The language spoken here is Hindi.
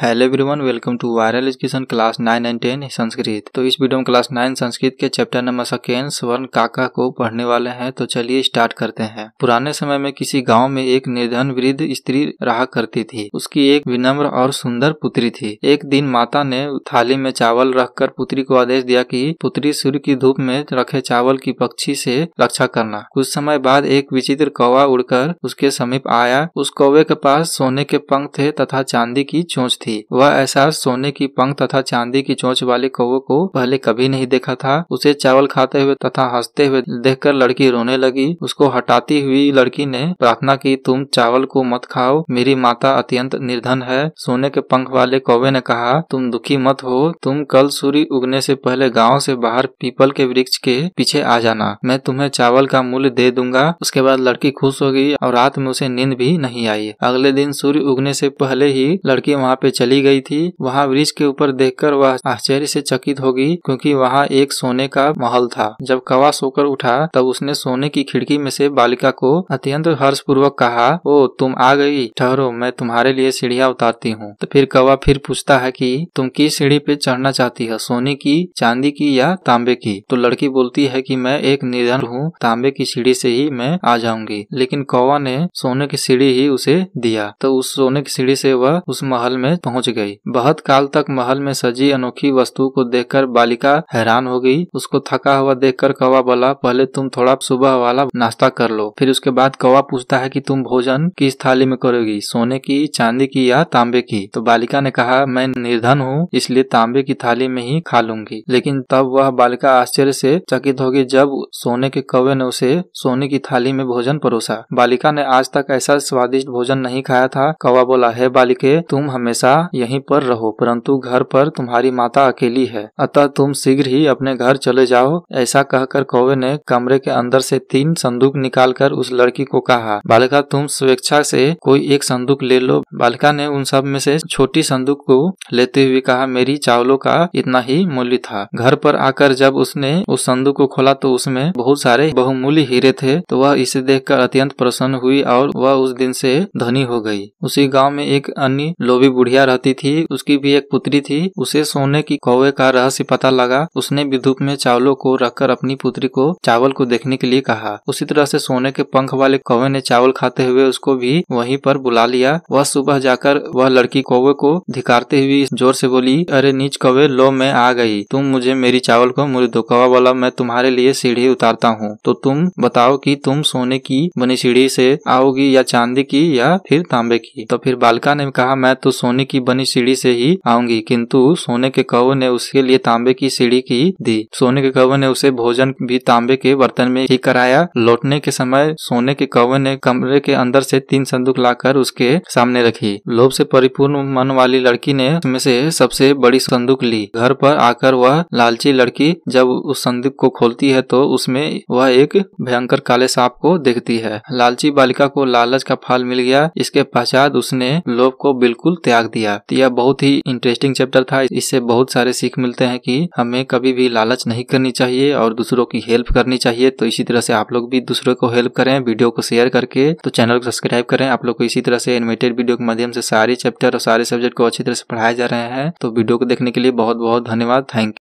hello everyone welcome to Viral Education class nine and ten Sanskrit तो इस वीडियो में क्लास नाइन संस्कृत के चैप्टर नंबर सेकेंड स्वर्ण काका को पढ़ने वाले हैं तो चलिए स्टार्ट करते हैं पुराने समय में किसी गांव में एक निर्धन वृद्ध स्त्री रहा करती थी उसकी एक विनम्र और सुंदर पुत्री थी एक दिन माता ने थाली में चावल रखकर पुत्री को आदेश दिया की पुत्री सूर्य की धूप में रखे चावल की पक्षी से रक्षा करना कुछ समय बाद एक विचित्र कौवा उड़कर उसके समीप आया उस कौवे के पास सोने के पंख थे तथा चांदी की चोच थी वह ऐसा सोने की पंख तथा चांदी की चोच वाले कौवे को पहले कभी नहीं देखा था उसे चावल खाते हुए तथा हंसते हुए देखकर लड़की रोने लगी उसको हटाती हुई लड़की ने प्रार्थना की तुम चावल को मत खाओ मेरी माता अत्यंत निर्धन है सोने के पंख वाले कौवे ने कहा तुम दुखी मत हो तुम कल सूर्य उगने से पहले गांव से बाहर पीपल के वृक्ष के पीछे आ जाना मैं तुम्हें चावल का मूल्य दे दूंगा उसके बाद लड़की खुश होगी और रात में उसे नींद भी नहीं आई अगले दिन सूर्य उगने से पहले ही लड़की वहाँ पे चली गई थी वहाँ ब्रिज के ऊपर देखकर वह आश्चर्य से चकित होगी क्योंकि वहाँ एक सोने का महल था जब कवा सोकर उठा तब उसने सोने की खिड़की में से बालिका को अत्यंत हर्ष पूर्वक कहा ओ तुम आ गई ठहरो मैं तुम्हारे लिए सीढ़िया उतारती हूँ तो फिर कवा फिर पूछता है कि तुम किस सीढ़ी पे चढ़ना चाहती है सोने की चांदी की या तांबे की तो लड़की बोलती है की मैं एक निधन हूँ तांबे की सीढ़ी से ही मैं आ जाऊंगी लेकिन कौवा ने सोने की सीढ़ी ही उसे दिया तो उस सोने की सीढ़ी से वह उस महल में में पहुंच गई बहुत काल तक महल में सजी अनोखी वस्तु को देखकर बालिका हैरान हो गई उसको थका हुआ देखकर कौवा बोला पहले तुम थोड़ा सुबह वाला नाश्ता कर लो फिर उसके बाद कौवा पूछता है कि तुम भोजन किस थाली में करोगी सोने की चांदी की या तांबे की तो बालिका ने कहा मैं निर्धन हूँ इसलिए तांबे की थाली में ही खा लूंगी लेकिन तब वह बालिका आश्चर्य से चकित होगी जब सोने के कौवे ने उसे सोने की थाली में भोजन परोसा बालिका ने आज तक ऐसा स्वादिष्ट भोजन नहीं खाया था कौवा बोला है बालिके तुम हमेशा हमेशा यहीं पर रहो परंतु घर पर तुम्हारी माता अकेली है अतः तुम शीघ्र ही अपने घर चले जाओ ऐसा कहकर कौवे ने कमरे के अंदर से तीन संदूक निकालकर उस लड़की को कहा बालिका तुम स्वेच्छा से कोई एक संदूक ले लो बालिका ने उन सब में से छोटी संदूक को लेते हुए कहा मेरी चावलों का इतना ही मूल्य था घर पर आकर जब उसने उस संदूक को खोला तो उसमें बहुत सारे बहुमूल्य हीरे थे तो वह इसे देखकर अत्यंत प्रसन्न हुई और वह उस दिन से धनी हो गई उसी गांव में एक अन्य लोभी बुढ़िया बुढ़िया रहती थी उसकी भी एक पुत्री थी उसे सोने की कौवे का रहस्य पता लगा उसने भी धूप में चावलों को रखकर अपनी पुत्री को चावल को देखने के लिए कहा उसी तरह से सोने के पंख वाले कौवे ने चावल खाते हुए उसको भी वहीं पर बुला लिया वह सुबह जाकर वह लड़की कौवे को धिकारते हुए जोर से बोली अरे नीच कौवे लो मैं आ गई तुम मुझे मेरी चावल को मुझे धोखा वाला बोला मैं तुम्हारे लिए सीढ़ी उतारता हूँ तो तुम बताओ कि तुम सोने की बनी सीढ़ी से आओगी या चांदी की या फिर तांबे की तो फिर बालिका ने कहा मैं तो सोने सोने की बनी सीढ़ी से ही आऊंगी किंतु सोने के कौ ने उसके लिए तांबे की सीढ़ी की दी सोने के कौ ने उसे भोजन भी तांबे के बर्तन में ही कराया लौटने के समय सोने के कौ ने कमरे के अंदर से तीन संदूक लाकर उसके सामने रखी लोभ से परिपूर्ण मन वाली लड़की ने उसमें से सबसे बड़ी संदूक ली घर पर आकर वह लालची लड़की जब उस संदूक को खोलती है तो उसमें वह एक भयंकर काले सांप को देखती है लालची बालिका को लालच का फल मिल गया इसके पश्चात उसने लोभ को बिल्कुल त्याग दिया तो यह बहुत ही इंटरेस्टिंग चैप्टर था इससे बहुत सारे सीख मिलते हैं कि हमें कभी भी लालच नहीं करनी चाहिए और दूसरों की हेल्प करनी चाहिए तो इसी तरह से आप लोग भी दूसरों को हेल्प करें वीडियो को शेयर करके तो चैनल को सब्सक्राइब करें आप लोग को इसी तरह से एनिमेटेड वीडियो के माध्यम से सारे चैप्टर और सारे सब्जेक्ट को अच्छी तरह से पढ़ाए जा रहे हैं तो वीडियो को देखने के लिए बहुत बहुत धन्यवाद थैंक